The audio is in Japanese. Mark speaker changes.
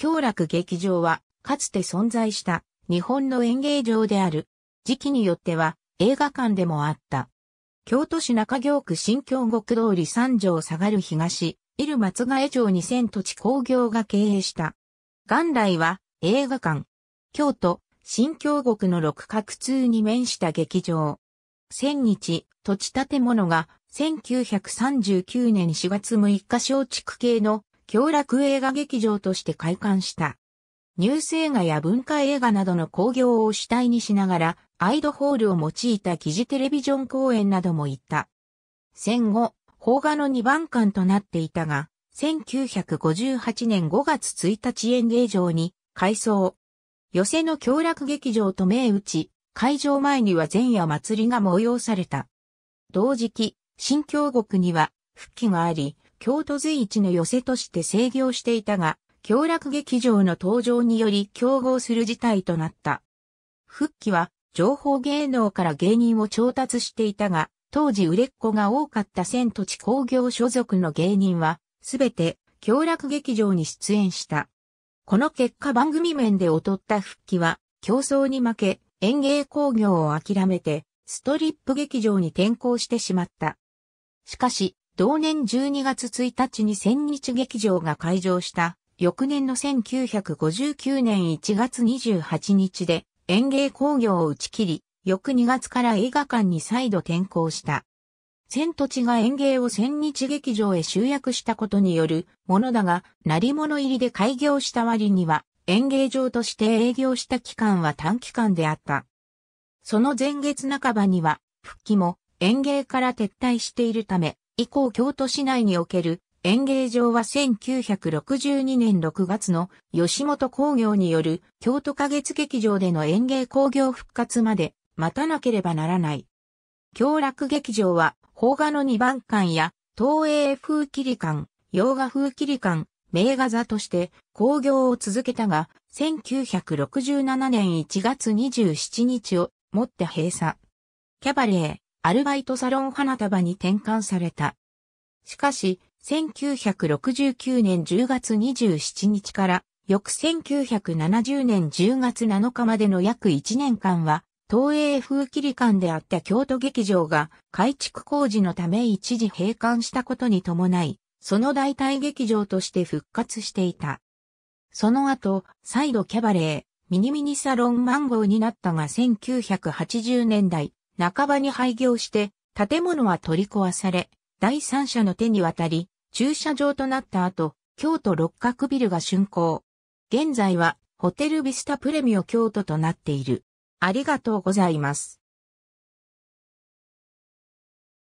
Speaker 1: 京楽劇場は、かつて存在した日本の演芸場である。時期によっては映画館でもあった。京都市中京区新京極通り三条下がる東、入松ヶ江町に千土地工業が経営した。元来は映画館。京都、新京極の六角通に面した劇場。千日、土地建物が1939年4月6日小築系の京楽映画劇場として開館した。ニュース映画や文化映画などの興行を主体にしながら、アイドホールを用いた記事テレビジョン公演なども行った。戦後、邦画の2番館となっていたが、1958年5月1日演芸場に改装。寄せの京楽劇場と銘打ち、会場前には前夜祭りが催された。同時期、新京国には復帰があり、京都随一の寄せとして制御していたが、京楽劇場の登場により競合する事態となった。復帰は、情報芸能から芸人を調達していたが、当時売れっ子が多かった千と地工業所属の芸人は、すべて、京楽劇場に出演した。この結果番組面で劣った復帰は、競争に負け、演芸工業を諦めて、ストリップ劇場に転向してしまった。しかし、同年12月1日に千日劇場が開場した翌年の1959年1月28日で園芸工業を打ち切り、翌2月から映画館に再度転校した。千と地が園芸を千日劇場へ集約したことによるものだが、成り物入りで開業した割には、園芸場として営業した期間は短期間であった。その前月半ばには、復帰も園芸から撤退しているため、以降京都市内における演芸場は1962年6月の吉本工業による京都花月劇場での演芸工業復活まで待たなければならない。京楽劇場は邦画の二番館や東映風切り館、洋画風切り館、名画座として工業を続けたが、1967年1月27日をもって閉鎖。キャバレー、アルバイトサロン花束に転換された。しかし、1969年10月27日から翌1970年10月7日までの約1年間は、東映風切り館であった京都劇場が改築工事のため一時閉館したことに伴い、その代替劇場として復活していた。その後、再度キャバレー、ミニミニサロンマンゴーになったが1980年代、半ばに廃業して、建物は取り壊され、第三者の手に渡り、駐車場となった後、京都六角ビルが竣工。現在は、ホテルビスタプレミオ京都となっている。ありがとうございます。